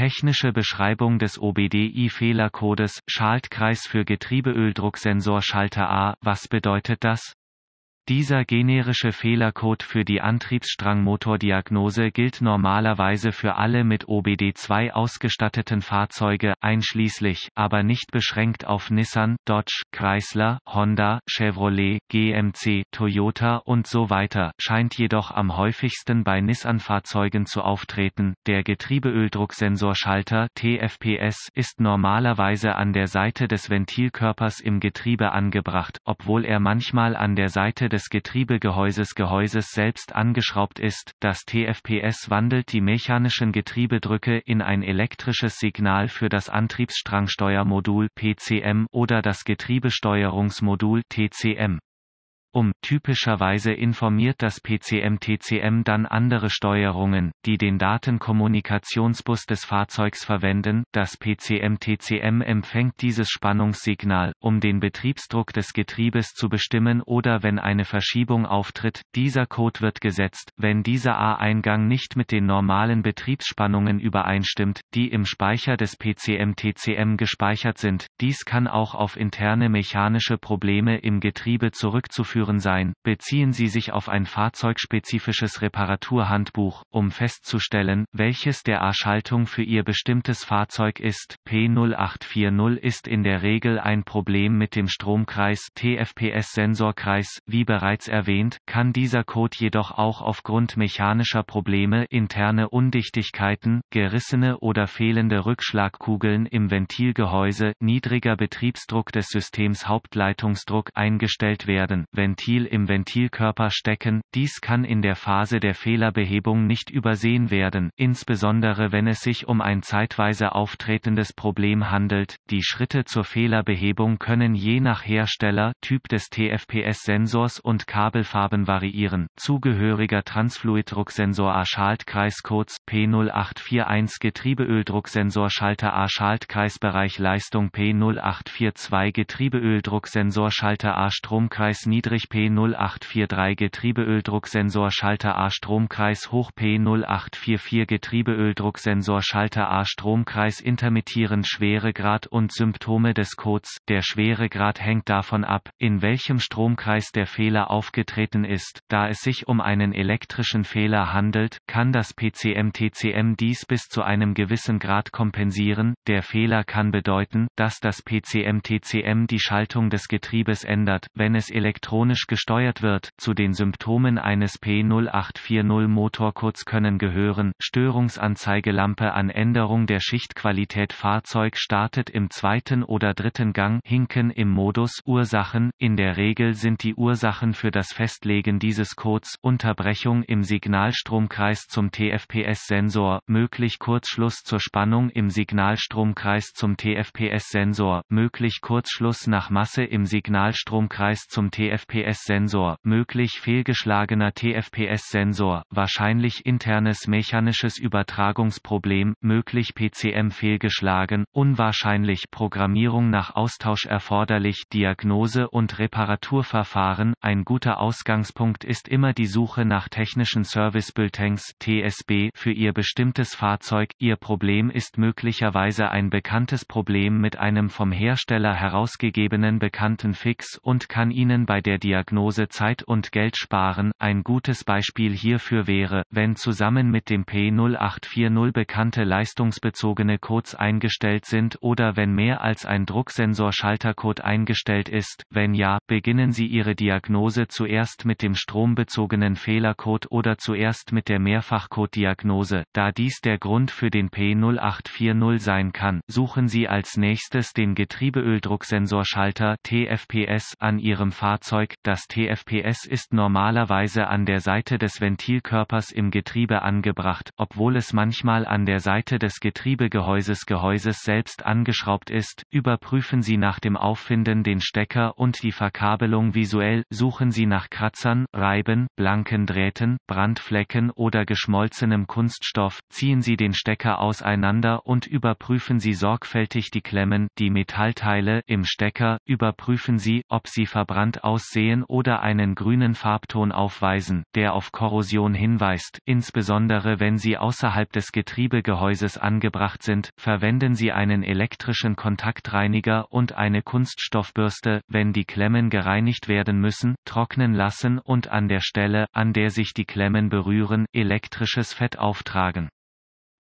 Technische Beschreibung des OBDI-Fehlercodes, Schaltkreis für Getriebeöldrucksensor Schalter A, was bedeutet das? Dieser generische Fehlercode für die Antriebsstrangmotordiagnose gilt normalerweise für alle mit OBD2 ausgestatteten Fahrzeuge, einschließlich, aber nicht beschränkt auf Nissan, Dodge, Chrysler, Honda, Chevrolet, GMC, Toyota und so weiter, scheint jedoch am häufigsten bei Nissan-Fahrzeugen zu auftreten. Der Getriebeöldrucksensorschalter TFPS ist normalerweise an der Seite des Ventilkörpers im Getriebe angebracht, obwohl er manchmal an der Seite des des Getriebegehäuses Gehäuses selbst angeschraubt ist. Das TFPS wandelt die mechanischen Getriebedrücke in ein elektrisches Signal für das Antriebsstrangsteuermodul PCM oder das Getriebesteuerungsmodul TCM um. Typischerweise informiert das PCM-TCM dann andere Steuerungen, die den Datenkommunikationsbus des Fahrzeugs verwenden. Das PCM-TCM empfängt dieses Spannungssignal, um den Betriebsdruck des Getriebes zu bestimmen oder wenn eine Verschiebung auftritt, dieser Code wird gesetzt. Wenn dieser A-Eingang nicht mit den normalen Betriebsspannungen übereinstimmt, die im Speicher des PCM-TCM gespeichert sind, dies kann auch auf interne mechanische Probleme im Getriebe zurückzuführen durchzuführen sein, beziehen Sie sich auf ein fahrzeugspezifisches Reparaturhandbuch, um festzustellen, welches der A-Schaltung für Ihr bestimmtes Fahrzeug ist. P0840 ist in der Regel ein Problem mit dem Stromkreis TFPS-Sensorkreis, wie bereits erwähnt, kann dieser Code jedoch auch aufgrund mechanischer Probleme interne Undichtigkeiten, gerissene oder fehlende Rückschlagkugeln im Ventilgehäuse, niedriger Betriebsdruck des Systems Hauptleitungsdruck eingestellt werden, wenn Ventil im Ventilkörper stecken, dies kann in der Phase der Fehlerbehebung nicht übersehen werden, insbesondere wenn es sich um ein zeitweise auftretendes Problem handelt. Die Schritte zur Fehlerbehebung können je nach Hersteller, Typ des TFPS-Sensors und Kabelfarben variieren. Zugehöriger Transfluiddrucksensor A Schaltkreiscodes P0841 Getriebeöldrucksensor Schalter A Schaltkreisbereich Leistung P0842 Getriebeöldrucksensor Schalter A Stromkreis Niedrig P0843 Getriebeöldrucksensor Schalter A Stromkreis hoch P0844 Getriebeöldrucksensor Schalter A Stromkreis intermittieren Schweregrad und Symptome des Codes. Der Schweregrad hängt davon ab, in welchem Stromkreis der Fehler aufgetreten ist. Da es sich um einen elektrischen Fehler handelt, kann das PCM-TCM dies bis zu einem gewissen Grad kompensieren. Der Fehler kann bedeuten, dass das PCM-TCM die Schaltung des Getriebes ändert, wenn es elektronisch elektronisch gesteuert wird. Zu den Symptomen eines P0840-Motorkurz können gehören, Störungsanzeigelampe an Änderung der Schichtqualität Fahrzeug startet im zweiten oder dritten Gang, Hinken im Modus, Ursachen, in der Regel sind die Ursachen für das Festlegen dieses Codes Unterbrechung im Signalstromkreis zum TFPS-Sensor, möglich Kurzschluss zur Spannung im Signalstromkreis zum TFPS-Sensor, möglich Kurzschluss nach Masse im Signalstromkreis zum TFPS TFPS-Sensor, möglich fehlgeschlagener TFPS-Sensor, wahrscheinlich internes mechanisches Übertragungsproblem, möglich PCM fehlgeschlagen, unwahrscheinlich Programmierung nach Austausch erforderlich, Diagnose und Reparaturverfahren. Ein guter Ausgangspunkt ist immer die Suche nach technischen Service Bulletins TSB für Ihr bestimmtes Fahrzeug. Ihr Problem ist möglicherweise ein bekanntes Problem mit einem vom Hersteller herausgegebenen bekannten Fix und kann Ihnen bei der Diagnose Diagnose Zeit und Geld sparen. Ein gutes Beispiel hierfür wäre, wenn zusammen mit dem P0840 bekannte leistungsbezogene Codes eingestellt sind oder wenn mehr als ein Drucksensor-Schaltercode eingestellt ist. Wenn ja, beginnen Sie Ihre Diagnose zuerst mit dem strombezogenen Fehlercode oder zuerst mit der Mehrfachcode-Diagnose. Da dies der Grund für den P0840 sein kann, suchen Sie als nächstes den Getriebeöldrucksensor-Schalter TFPS an Ihrem Fahrzeug, das TFPS ist normalerweise an der Seite des Ventilkörpers im Getriebe angebracht, obwohl es manchmal an der Seite des Getriebegehäuses Gehäuses selbst angeschraubt ist. Überprüfen Sie nach dem Auffinden den Stecker und die Verkabelung visuell, suchen Sie nach Kratzern, Reiben, blanken Drähten, Brandflecken oder geschmolzenem Kunststoff, ziehen Sie den Stecker auseinander und überprüfen Sie sorgfältig die Klemmen, die Metallteile im Stecker, überprüfen Sie, ob sie verbrannt aussehen Materialien oder einen grünen Farbton aufweisen, der auf Korrosion hinweist, insbesondere wenn sie außerhalb des Getriebegehäuses angebracht sind, verwenden Sie einen elektrischen Kontaktreiniger und eine Kunststoffbürste, wenn die Klemmen gereinigt werden müssen, trocknen lassen und an der Stelle, an der sich die Klemmen berühren, elektrisches Fett auftragen.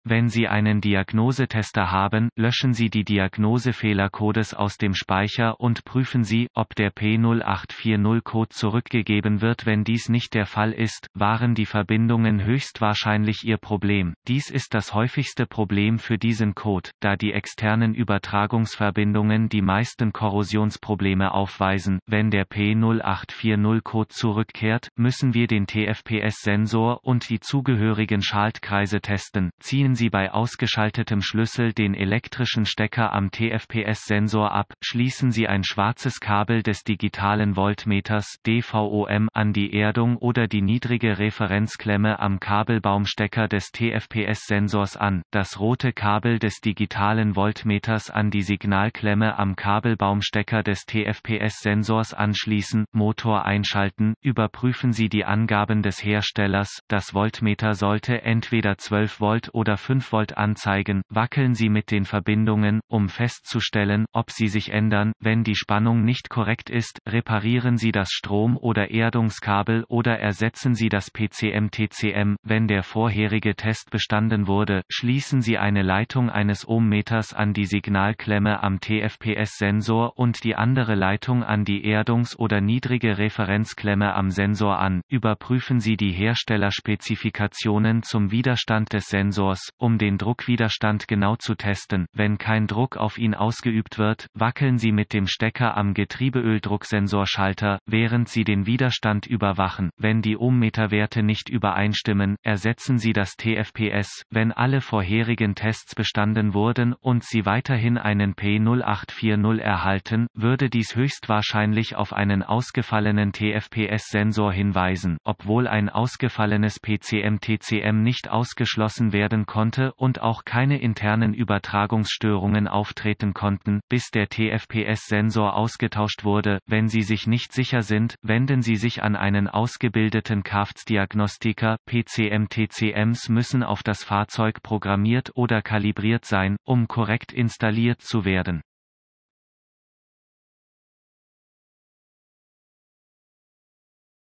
Wenn Sie einen Diagnosetester haben, löschen Sie die Diagnosefehlercodes aus dem Speicher und prüfen Sie, ob der P0840-Code zurückgegeben wird. Wenn dies nicht der Fall ist, waren die Verbindungen höchstwahrscheinlich Ihr Problem. Dies ist das häufigste Problem für diesen Code, da die externen Übertragungsverbindungen die meisten Korrosionsprobleme aufweisen. Wenn der P0840-Code zurückkehrt, müssen wir den TFPS-Sensor und die zugehörigen Schaltkreise testen. Ziehen Sie bei ausgeschaltetem Schlüssel den elektrischen Stecker am TFPS-Sensor ab, schließen Sie ein schwarzes Kabel des digitalen Voltmeters DVOM an die Erdung oder die niedrige Referenzklemme am Kabelbaumstecker des TFPS-Sensors an, das rote Kabel des digitalen Voltmeters an die Signalklemme am Kabelbaumstecker des TFPS-Sensors anschließen, Motor einschalten, überprüfen Sie die Angaben des Herstellers, das Voltmeter sollte entweder 12 Volt oder 5 Volt anzeigen, wackeln Sie mit den Verbindungen, um festzustellen, ob sie sich ändern, wenn die Spannung nicht korrekt ist, reparieren Sie das Strom- oder Erdungskabel oder ersetzen Sie das PCM-TCM, wenn der vorherige Test bestanden wurde, schließen Sie eine Leitung eines Ohmmeters an die Signalklemme am TFPS-Sensor und die andere Leitung an die Erdungs- oder niedrige Referenzklemme am Sensor an, überprüfen Sie die Herstellerspezifikationen zum Widerstand des Sensors, muss, um den Druckwiderstand genau zu testen. Wenn kein Druck auf ihn ausgeübt wird, wackeln Sie mit dem Stecker am Getriebeöldrucksensorschalter, während Sie den Widerstand überwachen. Wenn die Ohmmeterwerte nicht übereinstimmen, ersetzen Sie das TFPS. Wenn alle vorherigen Tests bestanden wurden und Sie weiterhin einen P0840 erhalten, würde dies höchstwahrscheinlich auf einen ausgefallenen TFPS-Sensor hinweisen, obwohl ein ausgefallenes PCM-TCM nicht ausgeschlossen werden konnte konnte und auch keine internen Übertragungsstörungen auftreten konnten, bis der TFPS-Sensor ausgetauscht wurde. Wenn Sie sich nicht sicher sind, wenden Sie sich an einen ausgebildeten Kraftsdiagnostiker. PCM-TCMs müssen auf das Fahrzeug programmiert oder kalibriert sein, um korrekt installiert zu werden.